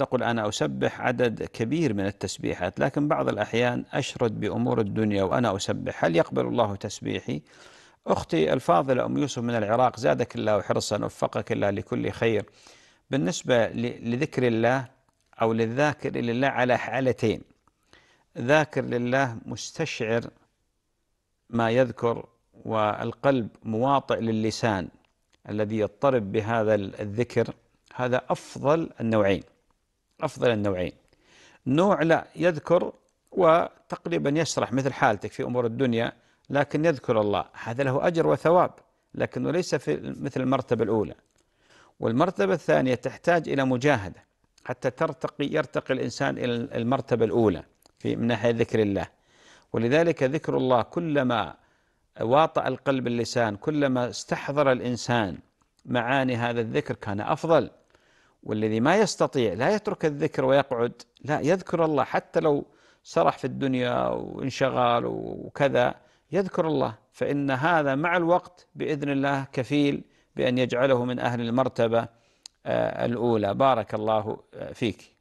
تقول أنا أسبح عدد كبير من التسبيحات لكن بعض الأحيان أشرد بأمور الدنيا وأنا أسبح هل يقبل الله تسبيحي أختي الفاضلة أم يوسف من العراق زادك الله حرصا وفقك الله لكل خير بالنسبة لذكر الله أو للذاكر لله على حالتين ذاكر لله مستشعر ما يذكر والقلب مواطئ للسان الذي يضطرب بهذا الذكر هذا أفضل النوعين أفضل النوعين نوع لا يذكر وتقريبا يشرح مثل حالتك في أمور الدنيا لكن يذكر الله هذا له أجر وثواب لكنه ليس في مثل المرتبة الأولى والمرتبة الثانية تحتاج إلى مجاهدة حتى ترتقي يرتقي الإنسان إلى المرتبة الأولى في من ناحية ذكر الله ولذلك ذكر الله كلما واطأ القلب اللسان كلما استحضر الإنسان معاني هذا الذكر كان أفضل والذي ما يستطيع لا يترك الذكر ويقعد لا يذكر الله حتى لو سرح في الدنيا وانشغال وكذا يذكر الله فإن هذا مع الوقت بإذن الله كفيل بأن يجعله من أهل المرتبة آه، الأولى بارك الله آه، فيك